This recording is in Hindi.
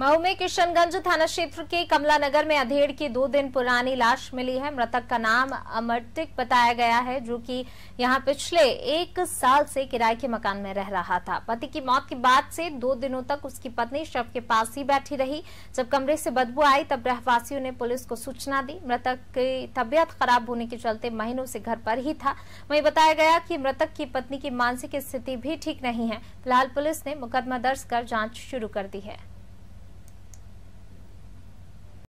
मऊ में किशनगंज थाना क्षेत्र के कमला नगर में अधेड़ की दो दिन पुरानी लाश मिली है मृतक का नाम अमृतिक बताया गया है जो कि यहां पिछले एक साल से किराए के मकान में रह रहा था पति की मौत के बाद से दो दिनों तक उसकी पत्नी शव के पास ही बैठी रही जब कमरे से बदबू आई तब रहवासियों ने पुलिस को सूचना दी मृतक की तबियत खराब होने के चलते महीनों से घर पर ही था वही बताया गया की मृतक की पत्नी की मानसिक स्थिति भी ठीक नहीं है फिलहाल पुलिस ने मुकदमा दर्ज कर जाँच शुरू कर दी है